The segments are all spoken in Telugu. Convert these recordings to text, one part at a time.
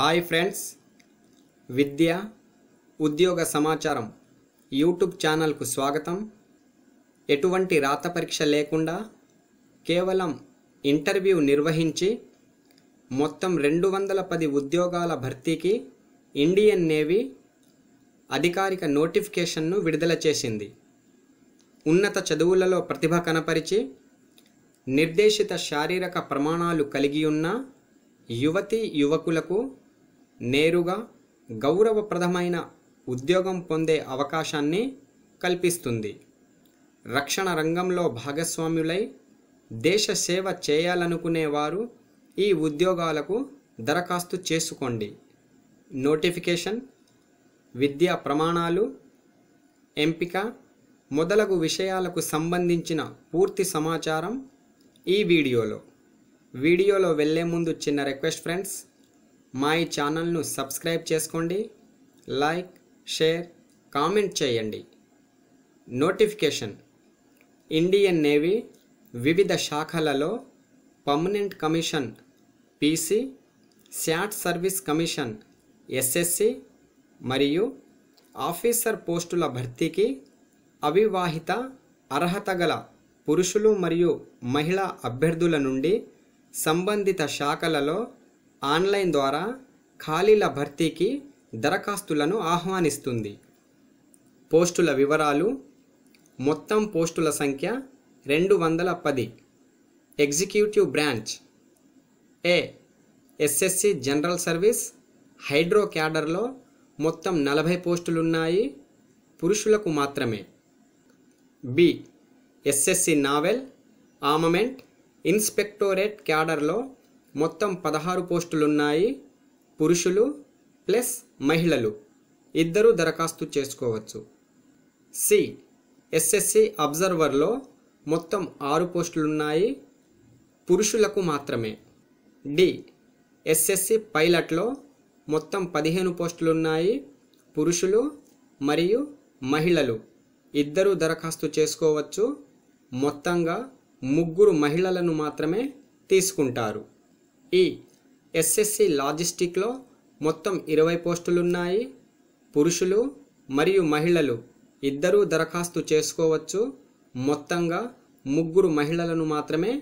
హాయ్ ఫ్రెండ్స్ విద్య ఉద్యోగ సమాచారం యూట్యూబ్ ఛానల్కు స్వాగతం ఎటువంటి రాత పరీక్ష లేకుండా కేవలం ఇంటర్వ్యూ నిర్వహించి మొత్తం రెండు వందల పది ఉద్యోగాల భర్తీకి ఇండియన్ నేవీ అధికారిక నోటిఫికేషన్ను విడుదల చేసింది ఉన్నత చదువులలో ప్రతిభ కనపరిచి నిర్దేశిత శారీరక ప్రమాణాలు కలిగి ఉన్న యువతి యువకులకు నేరుగా గౌరవప్రదమైన ఉద్యోగం పొందే అవకాశాన్ని కల్పిస్తుంది రక్షణ రంగంలో భాగస్వాములై దేశ సేవ చేయాలనుకునేవారు ఈ ఉద్యోగాలకు దరఖాస్తు చేసుకోండి నోటిఫికేషన్ విద్యా ప్రమాణాలు ఎంపిక మొదలగు విషయాలకు సంబంధించిన పూర్తి సమాచారం ఈ వీడియోలో వీడియోలో వెళ్ళే ముందు చిన్న రిక్వెస్ట్ ఫ్రెండ్స్ మై ఛానల్ను సబ్స్క్రైబ్ చేసుకోండి లైక్ షేర్ కామెంట్ చేయండి నోటిఫికేషన్ ఇండియన్ నేవీ వివిధ శాఖలలో permanent commission PC short service commission SSC మరియు ఆఫీసర్ పోస్టుల భర్తీకి అవివాహిత అర్హత గల పురుషులు మరియు మహిళా అభ్యర్థుల నుండి సంబంధిత శాఖలలో ఆన్లైన్ ద్వారా ఖాళీల భర్తీకి దరఖాస్తులను ఆహ్వానిస్తుంది పోస్టుల వివరాలు మొత్తం పోస్టుల సంఖ్య రెండు వందల పది executive branch A SSC general service hydro క్యాడర్లో మొత్తం నలభై పోస్టులున్నాయి పురుషులకు మాత్రమే B SSC naval armament inspectorate క్యాడర్లో మొత్తం పదహారు పోస్టులున్నాయి పురుషులు ప్లస్ మహిళలు ఇద్దరూ దరఖాస్తు చేసుకోవచ్చు సి ఎస్ఎస్సి అబ్జర్వర్లో మొత్తం ఆరు పోస్టులున్నాయి పురుషులకు మాత్రమే డి ఎస్ఎస్సి పైలట్లో మొత్తం పదిహేను పోస్టులున్నాయి పురుషులు మరియు మహిళలు ఇద్దరూ దరఖాస్తు చేసుకోవచ్చు మొత్తంగా ముగ్గురు మహిళలను మాత్రమే తీసుకుంటారు ఈ ఎస్ఎస్సి లాజిస్టిక్లో మొత్తం ఇరవై పోస్టులున్నాయి పురుషులు మరియు మహిళలు ఇద్దరూ దరఖాస్తు చేసుకోవచ్చు మొత్తంగా ముగ్గురు మహిళలను మాత్రమే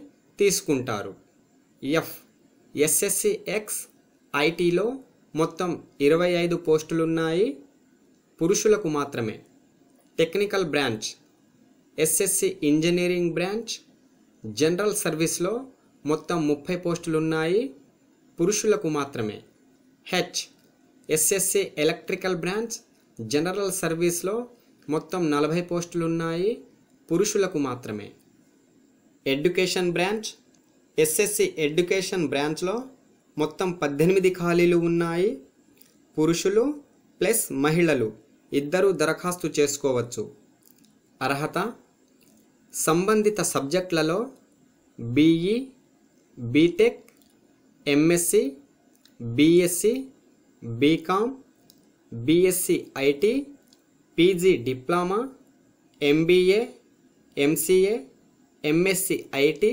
తీసుకుంటారు ఎఫ్ ఎస్ఎస్సి ఎక్స్ ఐటీలో మొత్తం ఇరవై ఐదు పోస్టులున్నాయి పురుషులకు మాత్రమే technical branch SSC engineering branch general సర్వీస్లో మొత్తం ముప్పై పోస్టులున్నాయి పురుషులకు మాత్రమే H SSC electrical branch general సర్వీస్లో మొత్తం నలభై పోస్టులున్నాయి పురుషులకు మాత్రమే ఎడ్యుకేషన్ బ్రాంచ్ ఎస్ఎస్సి ఎడ్యుకేషన్ బ్రాంచ్లో మొత్తం పద్దెనిమిది ఖాళీలు ఉన్నాయి పురుషులు ప్లస్ మహిళలు ఇద్దరూ దరఖాస్తు చేసుకోవచ్చు అర్హత సంబంధిత సబ్జెక్టులలో BE BTech MSc BSc BCom BSc IT PG diploma MBA MCA MSc IT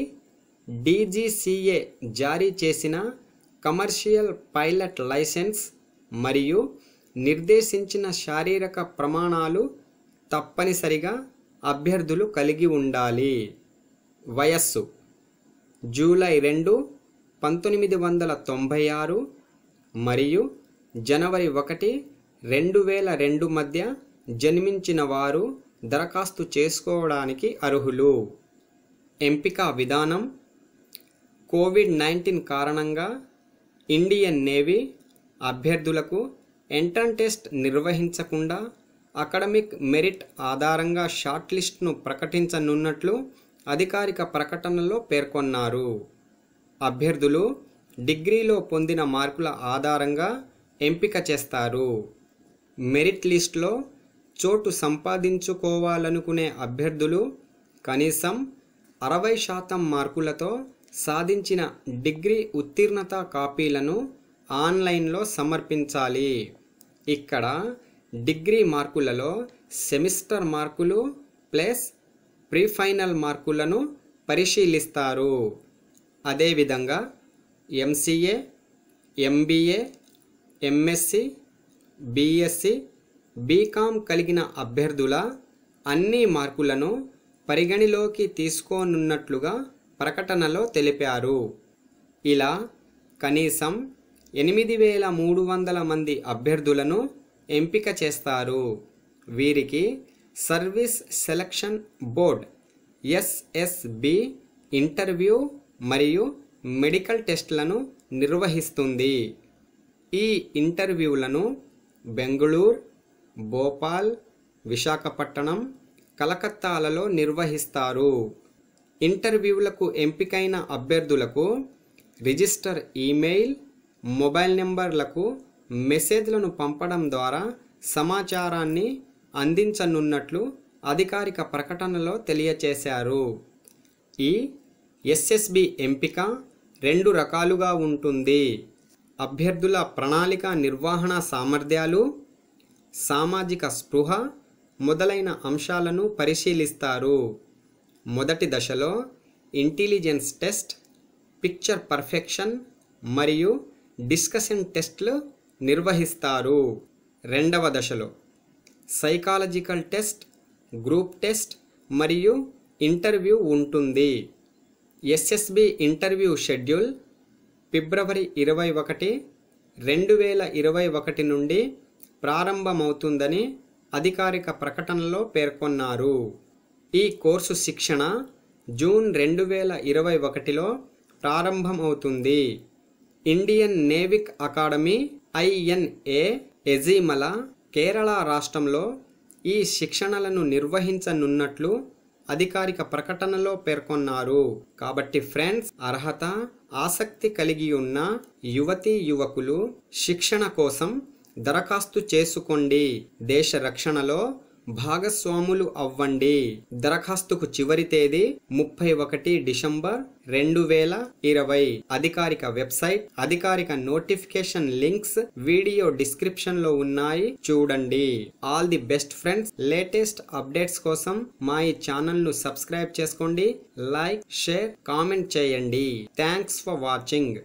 DGCA జారీ చేసిన కమర్షియల్ పైలట్ లైసెన్స్ మరియు నిర్దేశించిన శారీరక ప్రమాణాలు తప్పనిసరిగా అభ్యర్థులు కలిగి ఉండాలి వయస్సు జూలై రెండు పంతొమ్మిది వందల తొంభై ఆరు మరియు జనవరి ఒకటి రెండు వేల రెండు మధ్య జన్మించిన వారు దరఖాస్తు చేసుకోవడానికి అర్హులు ఎంపిక విధానం కోవిడ్ నైన్టీన్ కారణంగా ఇండియన్ నేవీ అభ్యర్థులకు ఎంట్రన్ టెస్ట్ నిర్వహించకుండా అకాడమిక్ మెరిట్ ఆధారంగా షార్ట్ లిస్ట్ను ప్రకటించనున్నట్లు అధికారిక ప్రకటనలో పేర్కొన్నారు అభ్యర్థులు డిగ్రీలో పొందిన మార్కుల ఆధారంగా ఎంపిక చేస్తారు మెరిట్ లిస్ట్లో చోటు సంపాదించుకోవాలనుకునే అభ్యర్థులు కనీసం అరవై శాతం మార్కులతో సాధించిన డిగ్రీ ఉత్తీర్ణత కాపీలను ఆన్లైన్లో సమర్పించాలి ఇక్కడ డిగ్రీ మార్కులలో సెమిస్టర్ మార్కులు ప్లస్ ప్రీఫైనల్ మార్కులను పరిశీలిస్తారు అదేవిధంగా MCA MBA MSc BSc BCom కలిగిన అభ్యర్థుల అన్ని మార్కులను పరిగణిలోకి తీసుకోనున్నట్లుగా ప్రకటనలో తెలిపారు ఇలా కనీసం ఎనిమిది వేల మూడు వందల మంది అభ్యర్థులను ఎంపిక చేస్తారు వీరికి service selection board SSB interview మరియు మెడికల్ టెస్ట్లను నిర్వహిస్తుంది ఈ ఇంటర్వ్యూలను బెంగళూరు భోపాల్ విశాఖపట్నం కలకత్తాలలో నిర్వహిస్తారు ఇంటర్వ్యూలకు ఎంపికైన అభ్యర్థులకు రిజిస్టర్ ఈమెయిల్ మొబైల్ నెంబర్లకు మెసేజ్లను పంపడం ద్వారా సమాచారాన్ని అందించనున్నట్లు అధికారిక ప్రకటనలో తెలియచేశారు ఈ ఎస్ఎస్బి ఎంపిక రెండు రకాలుగా ఉంటుంది అభ్యర్థుల ప్రణాళిక నిర్వహణ సామర్థ్యాలు సామాజిక స్పృహ మొదలైన అంశాలను పరిశీలిస్తారు మొదటి దశలో ఇంటెలిజెన్స్ టెస్ట్ పిక్చర్ పర్ఫెక్షన్ మరియు డిస్కషన్ టెస్ట్లు నిర్వహిస్తారు రెండవ దశలో సైకాలజికల్ టెస్ట్ గ్రూప్ టెస్ట్ మరియు ఇంటర్వ్యూ ఉంటుంది ఎస్ఎస్బి ఇంటర్వ్యూ షెడ్యూల్ ఫిబ్రవరి ఇరవై ఒకటి రెండు వేల ఇరవై ఒకటి నుండి ప్రారంభమవుతుందని అధికారిక ప్రకటనలో పేర్కొన్నారు ఈ కోర్సు శిక్షణ జూన్ రెండు వేల ఇరవై ఒకటిలో ప్రారంభమవుతుంది Indian naval academy INA Ezhimala Kerala రాష్ట్రంలో ఈ శిక్షణలను నిర్వహించనున్నట్లు అధికారిక ప్రకటనలో పేర్కొన్నారు కాబట్టి ఫ్రెండ్స్ అర్హత ఆసక్తి కలిగి ఉన్న యువతి యువకులు శిక్షణ కోసం దరఖాస్తు చేసుకోండి దేశ రక్షణలో భాగస్వాములు అవ్వండి దరఖాస్తుకు చివరి తేదీ ముప్పై ఒకటి డిసెంబర్ రెండు వేల ఇరవై అధికారిక వెబ్సైట్ అధికారిక నోటిఫికేషన్ లింక్స్ వీడియో డిస్క్రిప్షన్ లో ఉన్నాయి చూడండి all the best friends latest updates కోసం మా ఈ ఛానల్ ను సబ్స్క్రైబ్ చేసుకోండి లైక్ షేర్ కామెంట్ చేయండి థ్యాంక్స్ ఫర్ వాచింగ్